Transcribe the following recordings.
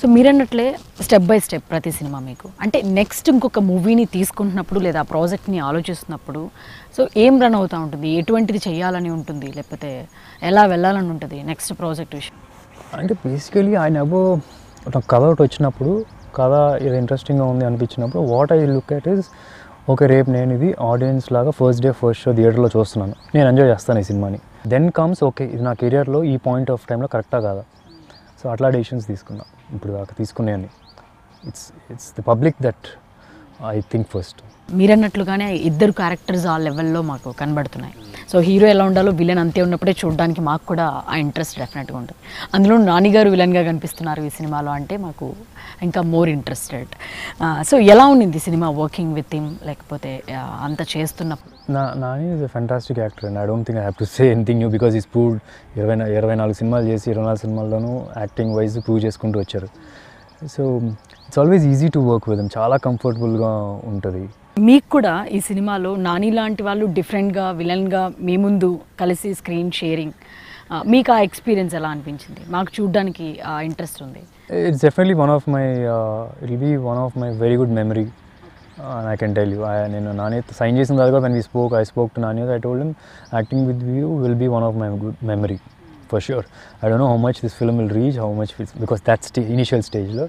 so మీరు అన్నట్లే step by step ప్రతి సినిమా మీకు అంటే నెక్స్ట్ ఇంకొక మూవీని తీసుకుంటున్నప్పుడు లేదా ఆ ప్రాజెక్ట్ని ఆలోచిస్తున్నప్పుడు సో ఏం రన్ అవుతూ ఉంటుంది ఎటువంటిది చేయాలని ఉంటుంది లేకపోతే ఎలా వెళ్ళాలని ఉంటుంది నెక్స్ట్ ప్రాజెక్ట్ విషయం అంటే బేసికలీ ఆయన ఒక కథ ఒకటి వచ్చినప్పుడు కథ ఇది ఇంట్రెస్టింగ్గా ఉంది అనిపించినప్పుడు what I look at is okay రేపు నేను ఇది ఆడియన్స్ లాగా ఫస్ట్ డే ఫస్ట్ షో థియేటర్లో చూస్తున్నాను నేను ఎంజాయ్ చేస్తాను ఈ సినిమాని దెన్ కమ్స్ ఓకే ఇది నా కెరియర్లో ఈ పాయింట్ ఆఫ్ టైంలో కరెక్టా కాదా సో అట్లా డెసిషన్స్ తీసుకున్నాం ఇప్పుడు దాకా తీసుకునేవి it's it's the public that I think first మీరన్నట్లుగానే ఇద్దరు క్యారెక్టర్స్ ఆ లెవెల్లో మాకు కనబడుతున్నాయి సో హీరో ఎలా ఉండాలో విలన్ అంతే ఉన్నప్పుడే చూడడానికి మాకు కూడా ఆ ఇంట్రెస్ట్ డెఫినెట్గా ఉంటుంది అందులో నాని గారు విలన్గా కనిపిస్తున్నారు ఈ సినిమాలో అంటే మాకు ఇంకా మోర్ ఇంట్రెస్టెడ్ సో ఎలా ఉండింది సినిమా వర్కింగ్ విత్ హిమ్ లేకపోతే అంత చేస్తున్నప్పుడు నా Nani is a actor and I don't think I have to say anything you because is prove ఇరవై ఇరవై నాలుగు సినిమాలు చేసి ఇరవై నాలుగు సినిమాల్లోనూ యాక్టింగ్ వైజ్ ప్రూవ్ చేసుకుంటూ వచ్చారు so it's always easy to work with చాలా కంఫర్టబుల్గా ఉంటుంది మీకు కూడా ఈ సినిమాలో నాని లాంటి వాళ్ళు డిఫరెంట్గా విలన్గా మీ ముందు కలిసి స్క్రీన్ షేరింగ్ మీకు ఆ ఎక్స్పీరియన్స్ ఎలా అనిపించింది మాకు చూడడానికి ఇంట్రెస్ట్ ఉంది it's definitely one of my it be one of my very good memory I can tell you నేను నాని సైన్ చేసిన తర్వాత when we spoke I spoke to Nani I told acting with you will be one of my good memory for sure I don't know how much this film will reach how much because that stay initial స్టేజ్లో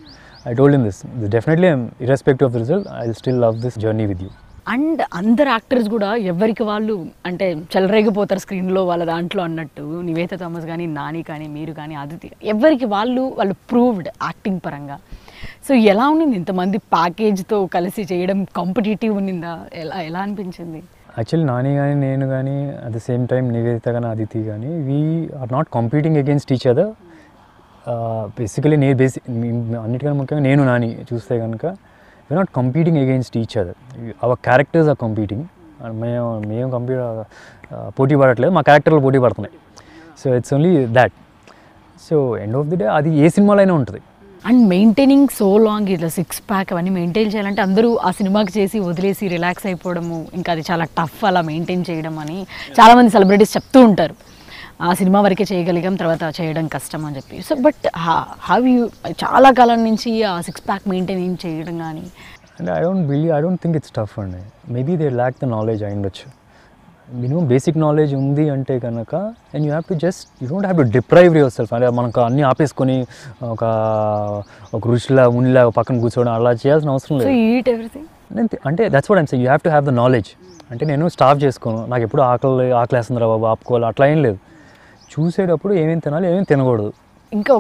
I told in this definitely irrespective of the result I still love this journey with you and అందరు actors కూడా ఎవరికి వాళ్ళు అంటే చెలరేగిపోతారు స్క్రీన్లో వాళ్ళ దాంట్లో అన్నట్టు నివేత థామస్ కానీ నాని కానీ మీరు కానీ అదితి ఎవరికి వాళ్ళు వాళ్ళు ప్రూవ్డ్ యాక్టింగ్ పరంగా సో ఎలా ఉండింది ఇంతమంది ప్యాకేజ్తో కలిసి చేయడం కాంపిటేటివ్ ఉన్నిందా ఎలా ఎలా అనిపించింది యాక్చువల్లీ నాని కానీ నేను కానీ at the same time Niveditha కానీ అదితి కానీ we are not competing against each other basically నే బేసి అన్నిటికన్నా ముఖ్యంగా నేను నాని చూస్తే కనుక we not competing against each other our characters are competing మేము మేము కంప్యూటర్ పోటీ పడట్లేదు మా క్యారెక్టర్లు పోటీ పడుతున్నాయి so it's only that so end of the day అది ఏ సినిమాలో అయినా ఉంటుంది అండ్ మెయింటైనింగ్ సో లాంగ్ ఇట్లా సిక్స్ ప్యాక్ అవన్నీ మెయింటైన్ చేయాలంటే అందరూ ఆ సినిమాకి చేసి వదిలేసి రిలాక్స్ అయిపోవడము ఇంకా అది చాలా టఫ్ అలా మెయింటైన్ చేయడం అని చాలామంది సెలబ్రిటీస్ చెప్తూ ఉంటారు ఆ సినిమా వరకే చేయగలిగాం తర్వాత చేయడం కష్టం అని చెప్పి సో బట్ హావ్ యూ చాలా కాలం నుంచి ఆ సిక్స్ ప్యాక్ మెయింటైన్ చేయడం కానీ and I don't believe I don't think it's tough అండి maybe they lack the knowledge అయి ఉండొచ్చు మినిమం బేసిక్ నాలెడ్జ్ ఉంది అంటే కనుక and you have to just you don't have to deprive your సెల్ఫ్ అంటే మనకు అన్నీ ఆపేసుకొని ఒక ఒక రుచిలా ఉండిలా పక్కన కూర్చోవడం అలా చేయాల్సిన అవసరం లేదు అంటే that's what I'm saying you have to have the knowledge అంటే నేను స్టాప్ చేసుకోను నాకు ఎప్పుడు ఆకలి ఆకలి ఆకలేస్తుందిరా బాబు ఆపుకోవాలి అట్లా ఏం లేదు చూసేటప్పుడు ఏమేమి తినాలి ఏమేమి తినకూడదు ఇంకా